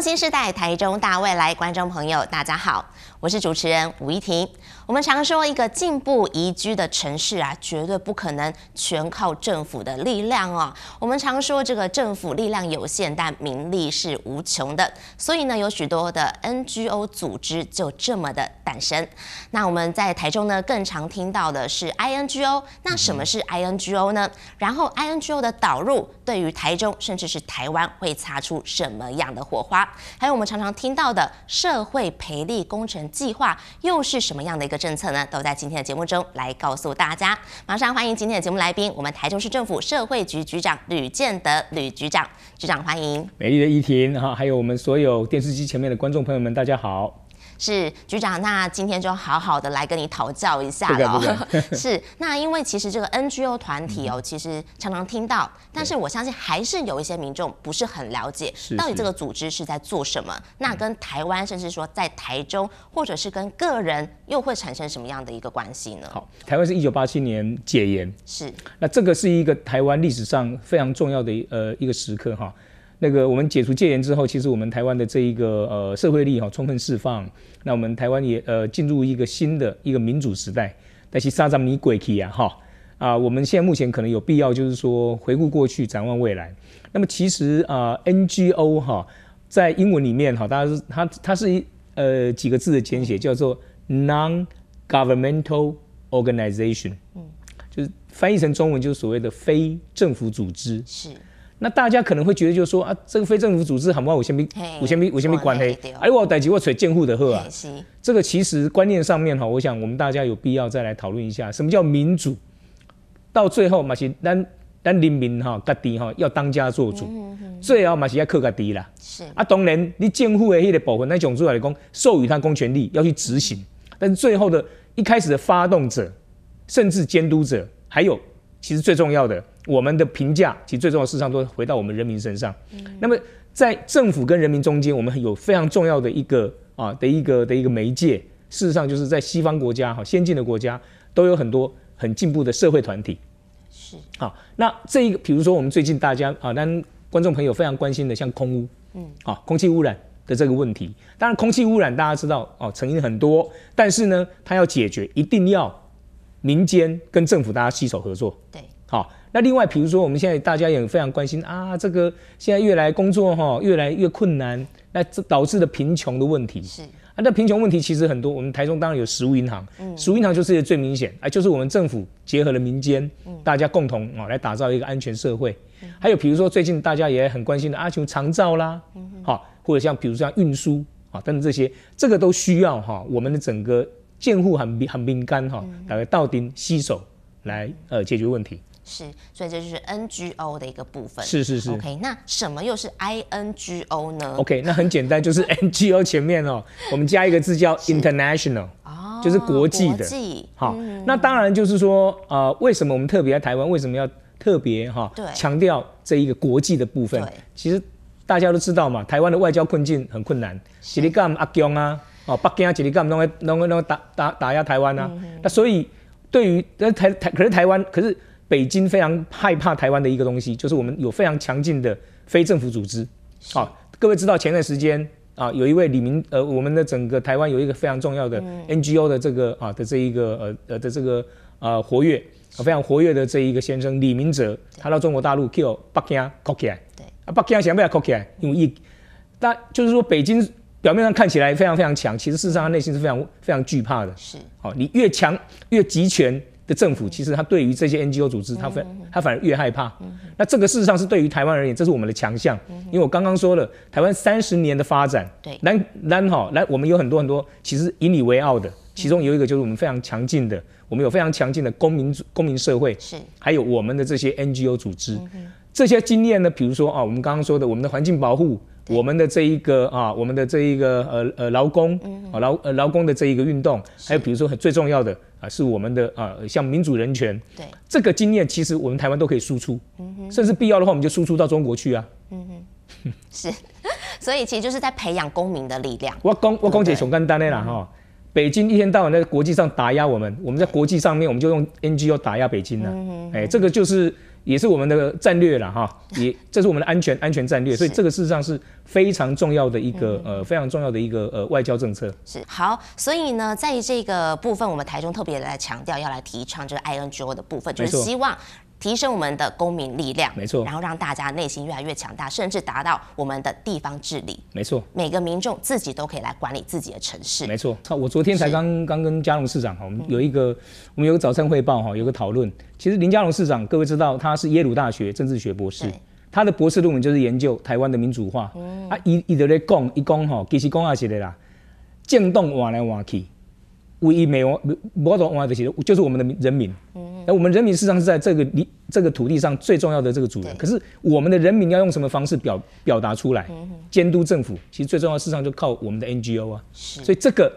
新时代，台中大未来，观众朋友，大家好。我是主持人吴怡婷。我们常说，一个进步宜居的城市啊，绝对不可能全靠政府的力量哦。我们常说，这个政府力量有限，但民力是无穷的。所以呢，有许多的 NGO 组织就这么的诞生。那我们在台中呢，更常听到的是 INGO。那什么是 INGO 呢？然后 INGO 的导入，对于台中甚至是台湾，会擦出什么样的火花？还有我们常常听到的社会培力工程。计划又是什么样的一个政策呢？都在今天的节目中来告诉大家。马上欢迎今天的节目来宾，我们台中市政府社会局局长吕建德吕局长，局长欢迎。美丽的依婷哈，还有我们所有电视机前面的观众朋友们，大家好。是局长，那今天就好好的来跟你讨教一下了。是，那因为其实这个 NGO 团体哦，其实常常听到，但是我相信还是有一些民众不是很了解，到底这个组织是在做什么？那跟台湾，甚至说在台中，或者是跟个人，又会产生什么样的一个关系呢？好，台湾是一九八七年解严，是，那这个是一个台湾历史上非常重要的呃一个时刻哈。那个，我们解除戒严之后，其实我们台湾的这一个呃社会力哈充分释放，那我们台湾也呃进入一个新的一个民主时代。但是沙赞尼鬼气啊哈啊，我们现在目前可能有必要就是说回顾过去，展望未来。那么其实啊，NGO 哈在英文里面哈，它是它它是一呃几个字的简写，叫做 Non-Governmental Organization，嗯，就是翻译成中文就是所谓的非政府组织。是。那大家可能会觉得，就是说啊，这个非政府组织好不好？五千米，五千米，五千米管黑，哎我逮几我水监护的喝啊。这个其实观念上面哈，我想我们大家有必要再来讨论一下，什么叫民主？到最后嘛是咱咱人民哈，噶底哈要当家做主，最后嘛是要克噶底啦。是啊，当然你监护的迄个部分，那讲出来讲授予他公权力要去执行，但是最后的一开始的发动者，甚至监督者，还有其实最重要的。我们的评价其实最重要的事实上都回到我们人民身上。嗯，那么在政府跟人民中间，我们有非常重要的一个啊的一个的一个媒介。事实上，就是在西方国家哈，先进的国家都有很多很进步的社会团体。是。好，那这一个比如说我们最近大家啊，当观众朋友非常关心的，像空污，嗯，好，空气污染的这个问题。当然，空气污染大家知道哦，成因很多，但是呢，它要解决一定要民间跟政府大家携手合作。对。好。那另外，比如说我们现在大家也非常关心啊，这个现在越来工作哈越来越困难，那导致的贫穷的问题是啊，那贫穷问题其实很多。我们台中当然有食物银行，嗯，食物银行就是最明显啊，就是我们政府结合了民间，大家共同啊来打造一个安全社会。还有比如说最近大家也很关心的阿穷长照啦，嗯，哈，或者像比如像运输啊等等这些，这个都需要哈我们的整个建户很很敏感哈，大概到钉吸手来呃解决问题。是，所以这就是 NGO 的一个部分。是是是。OK，那什么又是 INGO 呢？OK，那很简单，就是 NGO 前面哦，我们加一个字叫 International，就是国际的。国际。好，那当然就是说，呃，为什么我们特别在台湾？为什么要特别哈？对。强调这一个国际的部分。对。其实大家都知道嘛，台湾的外交困境很困难。吉里甘阿姜啊，哦，巴金阿吉里甘弄来弄弄打打打压台湾啊。嗯。那所以对于那台台，可是台湾，可是。北京非常害怕台湾的一个东西，就是我们有非常强劲的非政府组织。啊，各位知道前段时间啊，有一位李明呃，我们的整个台湾有一个非常重要的 NGO 的这个啊的这一个呃呃的这个啊活跃，啊非常活跃的这一个先生李明哲，他到中国大陆 kill 北京扣起来。对，啊，北京想不想扣起来？因为一，但就是说北京表面上看起来非常非常强，其实事实上他内心是非常非常惧怕的。是，好，你越强越集权。政府其实他对于这些 NGO 组织，他反他反而越害怕。那这个事实上是对于台湾而言，这是我们的强项。因为我刚刚说了，台湾三十年的发展，对，然然哈，然我们有很多很多其实引以为傲的，其中有一个就是我们非常强劲的，我们有非常强劲的公民公民社会，是，还有我们的这些 NGO 组织，这些经验呢，比如说啊，我们刚刚说的我们的环境保护，我们的这一个啊，我们的这一个呃呃劳工啊劳呃劳工的这一个运动，还有比如说最重要的。啊，是我们的啊，像民主人权，对这个经验，其实我们台湾都可以输出，甚至必要的话，我们就输出到中国去啊。嗯哼，是，所以其实就是在培养公民的力量。我公我公姐熊干单的啦哈，北京一天到晚在国际上打压我们，我们在国际上面我们就用 NGO 打压北京呢。哎，这个就是。也是我们的战略了哈，也这是我们的安全 安全战略，所以这个事实上是非常重要的一个呃非常重要的一个呃外交政策。是好，所以呢，在这个部分，我们台中特别来强调要来提倡就是 I N G O 的部分，就是希望。提升我们的公民力量，没错，然后让大家内心越来越强大，甚至达到我们的地方治理，没错，每个民众自己都可以来管理自己的城市，没错。我昨天才刚刚跟嘉荣市长，哈，我们有一个，我们有个早餐汇报哈，有个讨论。其实林嘉荣市长，各位知道他是耶鲁大学政治学博士，他的博士论文就是研究台湾的民主化。嗯、啊，一、一直在讲，一讲哈，其实讲阿是的啦，进动来往去。唯一美王就是我们的人民。嗯，那我们人民事实上是在这个你这个土地上最重要的这个主人。可是我们的人民要用什么方式表表达出来监督政府？其实最重要事实上就靠我们的 NGO 啊。是，所以这个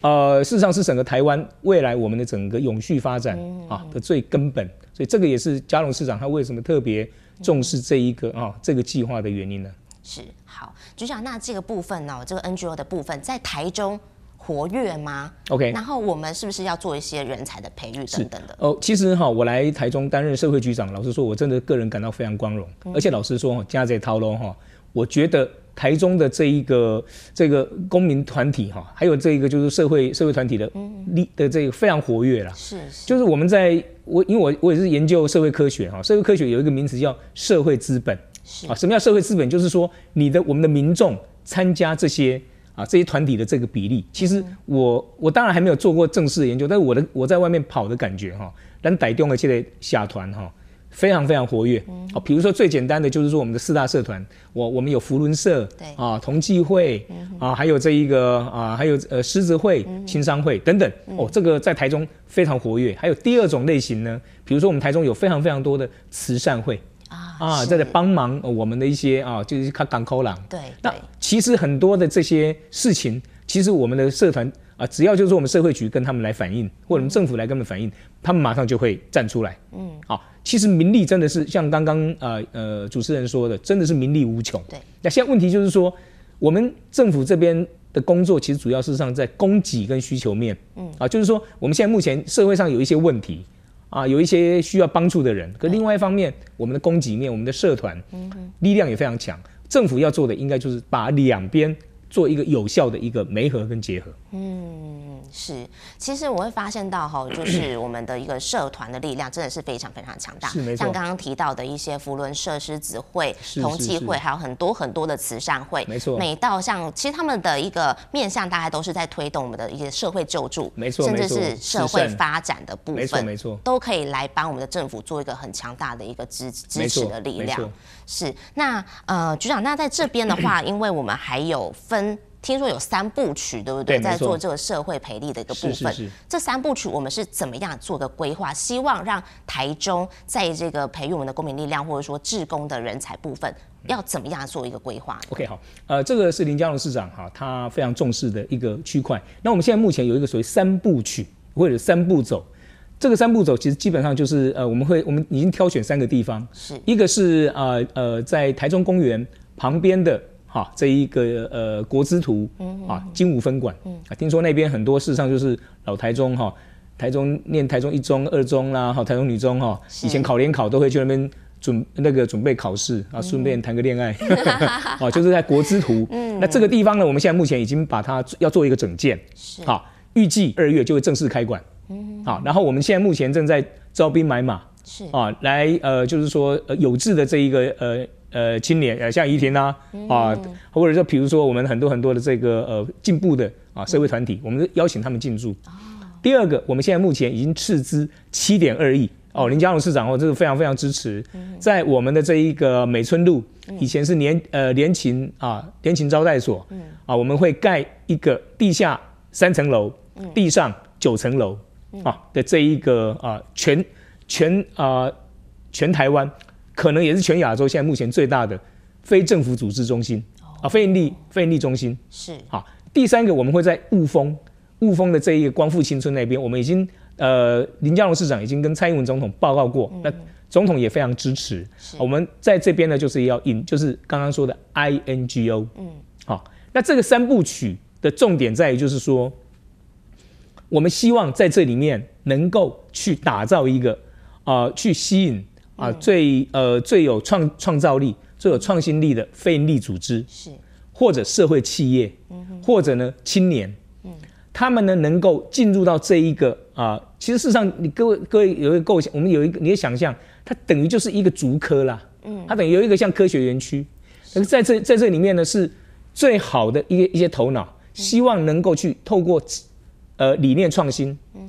呃事实上是整个台湾未来我们的整个永续发展啊的最根本。所以这个也是嘉荣市长他为什么特别重视这一个啊这个计划的原因呢？是好，局长，那这个部分呢，这个 NGO 的部分在台中。活跃吗？OK，然后我们是不是要做一些人才的培育等等的？哦，其实哈，我来台中担任社会局长，老实说，我真的个人感到非常光荣。而且老实说，家在桃龙哈，我觉得台中的这一个这个公民团体哈，还有这一个就是社会社会团体的力的这个非常活跃啦。是，就是我们在我因为我我也是研究社会科学哈，社会科学有一个名词叫社会资本。是啊，什么叫社会资本？就是说你的我们的民众参加这些。啊，这些团体的这个比例，其实我我当然还没有做过正式的研究，但是我的我在外面跑的感觉哈，人逮定了现在下团哈，非常非常活跃。哦，比如说最简单的就是说我们的四大社团，我我们有福伦社，对啊同济会啊，还有这一个啊，还有呃狮子会、青商会等等哦，这个在台中非常活跃。还有第二种类型呢，比如说我们台中有非常非常多的慈善会啊啊，在帮忙我们的一些啊，就是看港口浪对。那其实很多的这些事情，其实我们的社团啊，只要就是我们社会局跟他们来反映，或者我们政府来跟他们反映，他们马上就会站出来。嗯，好，其实名利真的是像刚刚呃呃主持人说的，真的是名利无穷。对，那现在问题就是说，我们政府这边的工作其实主要是上在供给跟需求面。嗯，啊，就是说我们现在目前社会上有一些问题，啊，有一些需要帮助的人，可另外一方面，我们的供给面，我们的社团，嗯，力量也非常强。政府要做的，应该就是把两边做一个有效的一个媒合跟结合。嗯。是，其实我会发现到哈，就是 我们的一个社团的力量真的是非常非常强大，像刚刚提到的一些福伦社、狮子会、同济会，还有很多很多的慈善会，没错。每到像其实他们的一个面向，大概都是在推动我们的一些社会救助，没错，甚至是社会发展的部分，没错，没错，都可以来帮我们的政府做一个很强大的一个支支持的力量。是，那呃局长，那在这边的话，因为我们还有分。听说有三部曲，对不对？在做这个社会培力的一个部分。这三部曲我们是怎么样做个规划？希望让台中在这个培育我们的公民力量，或者说志工的人才部分，要怎么样做一个规划？OK，好。呃，这个是林佳龙市长哈，他非常重视的一个区块。那我们现在目前有一个所谓三部曲，或者三步走。这个三步走其实基本上就是呃，我们会我们已经挑选三个地方，是一个是呃呃在台中公园旁边的。哈，这一个呃，国资图，啊，金武分馆，嗯，啊，听说那边很多，事实上就是老台中哈，台中念台中一中、二中啦，哈，台中女中哈，以前考联考都会去那边准那个准备考试啊，顺便谈个恋爱，哈 哈哦，就是在国资图，嗯，那这个地方呢，我们现在目前已经把它要做一个整建，是，哈，预计二月就会正式开馆，嗯，好，然后我们现在目前正在招兵买马，是，啊，来呃，就是说呃有志的这一个呃。呃，青年呃，像宜婷啊啊，或者说，比如说，我们很多很多的这个呃进步的啊社会团体，我们邀请他们进驻。第二个，我们现在目前已经斥资七点二亿哦，林佳龙市长哦，这是非常非常支持，在我们的这一个美村路，以前是联呃联勤啊联勤招待所，啊，我们会盖一个地下三层楼，地上九层楼啊的这一个啊全全啊全台湾。可能也是全亚洲现在目前最大的非政府组织中心啊，非利非利中心是好。第三个，我们会在雾峰，雾峰的这一个光复新村那边，我们已经呃林佳龙市长已经跟蔡英文总统报告过，那总统也非常支持。我们在这边呢，就是要引，就是刚刚说的 INGO，嗯，好。那这个三部曲的重点在于，就是说，我们希望在这里面能够去打造一个啊，去吸引。啊，最呃最有创创造力、最有创新力的非利组织，是或者社会企业，或者呢青年，嗯，他们呢能够进入到这一个啊，其实事实上，你各位各位有一个构想，我们有一个你的想象，它等于就是一个竹科啦，嗯，它等于有一个像科学园区，可是在这在这里面呢，是最好的一些一些头脑，希望能够去透过呃理念创新，嗯，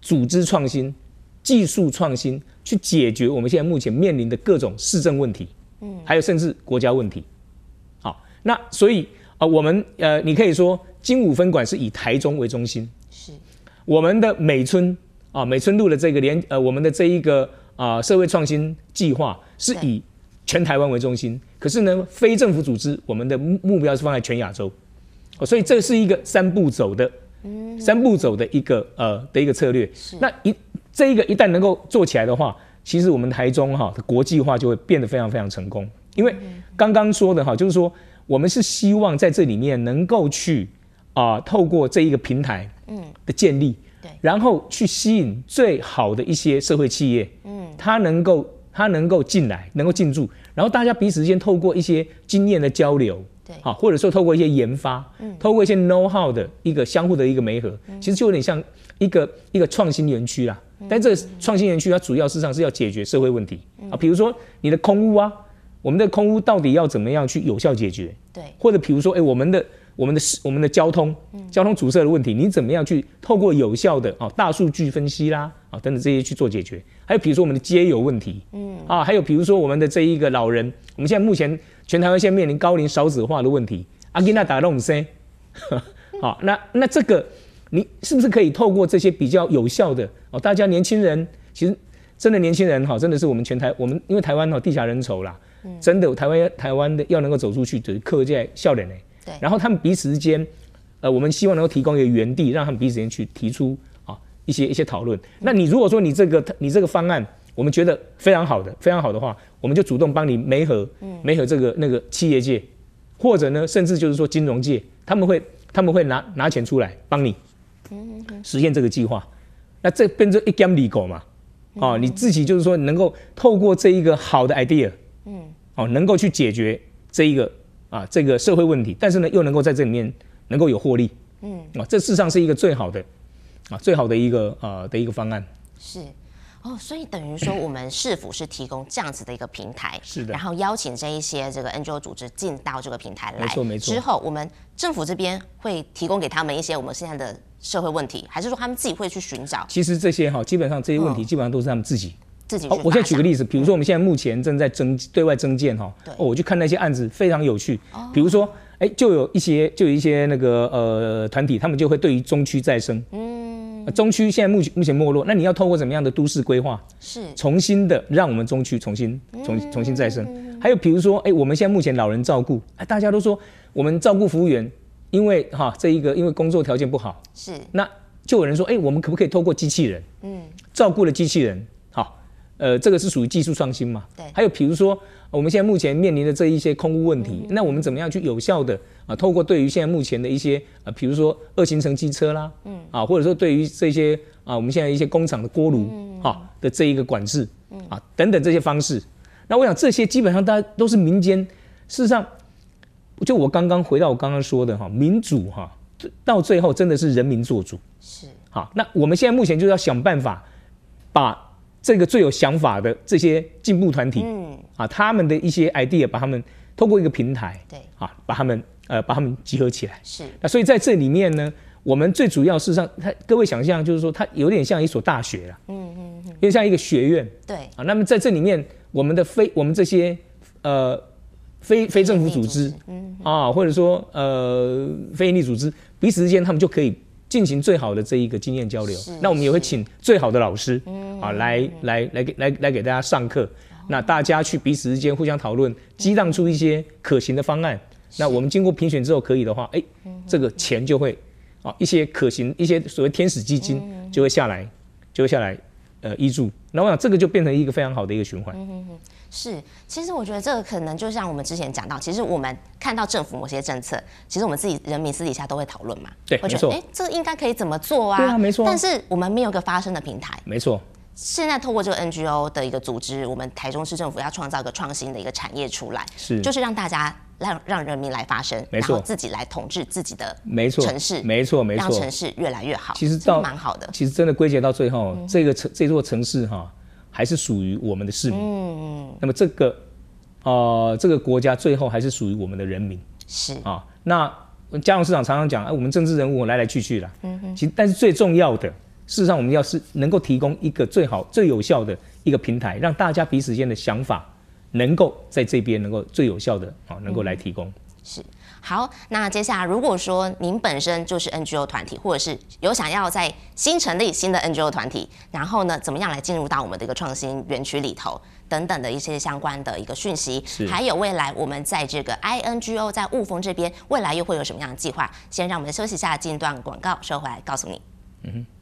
组织创新。技术创新去解决我们现在目前面临的各种市政问题，嗯，还有甚至国家问题。好，那所以啊，我们呃，你可以说金武分馆是以台中为中心，是我们的美村啊，美村路的这个连呃，我们的这一个啊社会创新计划是以全台湾为中心，可是呢，非政府组织我们的目标是放在全亚洲，所以这是一个三步走的，嗯，三步走的一个呃的一个策略，是那一。这一个一旦能够做起来的话，其实我们台中哈的国际化就会变得非常非常成功。因为刚刚说的哈，就是说我们是希望在这里面能够去啊，透过这一个平台嗯的建立，对，然后去吸引最好的一些社会企业，嗯，它能够它能够进来，能够进驻，然后大家彼此之间透过一些经验的交流。好，或者说透过一些研发，透过一些 know how 的一个相互的一个媒合，其实就有点像一个一个创新园区啦。但这个创新园区它主要事实上是要解决社会问题啊，比如说你的空屋啊，我们的空屋到底要怎么样去有效解决？对，或者比如说哎，我们的我们的我们的交通，交通阻塞的问题，你怎么样去透过有效的啊大数据分析啦啊等等这些去做解决？还有比如说我们的街友问题，嗯啊，还有比如说我们的这一个老人，我们现在目前。全台湾现在面临高龄少子化的问题，阿吉纳打隆生，好，那那这个你是不是可以透过这些比较有效的哦？大家年轻人，其实真的年轻人哈，真的是我们全台我们因为台湾哈地下人稠啦，真的台湾台湾的要能够走出去，就是刻在笑脸嘞。对，然后他们彼此之间，呃，我们希望能够提供一个原地，让他们彼此间去提出啊一些一些讨论。那你如果说你这个你这个方案？我们觉得非常好的，非常好的话，我们就主动帮你媒合，嗯，媒合这个那个企业界，或者呢，甚至就是说金融界，他们会他们会拿拿钱出来帮你，实现这个计划。那这变成一杆利狗嘛，哦，你自己就是说能够透过这一个好的 idea，嗯，哦，能够去解决这一个啊这个社会问题，但是呢又能够在这里面能够有获利，嗯，啊，这事实上是一个最好的，啊，最好的一个啊的一个方案。是。哦，所以等于说，我们市府是提供这样子的一个平台，是的，然后邀请这一些这个 NGO 组织进到这个平台来，没错没错。之后，我们政府这边会提供给他们一些我们现在的社会问题，还是说他们自己会去寻找？其实这些哈，基本上这些问题基本上都是他们自己自己。哦，我现在举个例子，比如说我们现在目前正在征对外征建哈，对，哦，我去看那些案子非常有趣，比如说，哎，就有一些就有一些那个呃团体，他们就会对于中区再生，嗯。中区现在目前目前没落，那你要透过什么样的都市规划，是重新的让我们中区重新重重新再生？还有比如说，哎，我们现在目前老人照顾，哎，大家都说我们照顾服务员，因为哈这一个因为工作条件不好，是，那就有人说，哎，我们可不可以透过机器人，嗯，照顾的机器人？呃，这个是属于技术创新嘛？对。还有比如说，我们现在目前面临的这一些空污问题，那我们怎么样去有效的啊？透过对于现在目前的一些呃，比如说二行程机车啦，嗯，啊，或者说对于这些啊，我们现在一些工厂的锅炉哈的这一个管制，嗯，啊，等等这些方式，那我想这些基本上大家都是民间。事实上，就我刚刚回到我刚刚说的哈，民主哈，到最后真的是人民做主。是。好，那我们现在目前就要想办法把。这个最有想法的这些进步团体，嗯啊，他们的一些 idea，把他们通过一个平台，对啊，把他们呃把他们集合起来，是那所以在这里面呢，我们最主要是让他各位想象，就是说它有点像一所大学了，嗯嗯嗯，有点像一个学院，对啊，那么在这里面，我们的非我们这些呃非非政府组织，嗯啊，或者说呃非营利组织，彼此之间他们就可以。进行最好的这一个经验交流，那我们也会请最好的老师啊来来来给来来给大家上课。那大家去彼此之间互相讨论，激荡出一些可行的方案。那我们经过评选之后，可以的话，哎，这个钱就会啊一些可行一些所谓天使基金就会下来，就会下来。呃，医助，那我想这个就变成一个非常好的一个循环。嗯嗯嗯，是，其实我觉得这个可能就像我们之前讲到，其实我们看到政府某些政策，其实我们自己人民私底下都会讨论嘛。对，觉得哎，这应该可以怎么做啊？对啊，没错。但是我们没有个发声的平台。没错。现在透过这个 NGO 的一个组织，我们台中市政府要创造一个创新的一个产业出来，是就是让大家让让人民来发声，没错，自己来统治自己的没错城市，没错没错，让城市越来越好，其实到蛮好的。其实真的归结到最后，这个城这座城市哈，还是属于我们的市民。嗯嗯。那么这个呃这个国家最后还是属于我们的人民。是啊。那嘉荣市长常常讲，哎，我们政治人物来来去去的，嗯哼。其实但是最重要的。事实上，我们要是能够提供一个最好、最有效的一个平台，让大家彼此间的想法能够在这边能够最有效的啊，能够来提供。是，好，那接下来如果说您本身就是 NGO 团体，或者是有想要在新成立新的 NGO 团体，然后呢，怎么样来进入到我们的一个创新园区里头等等的一些相关的一个讯息，还有未来我们在这个 INGO 在雾峰这边未来又会有什么样的计划？先让我们休息一下，进一段广告收回来，告诉你。嗯哼。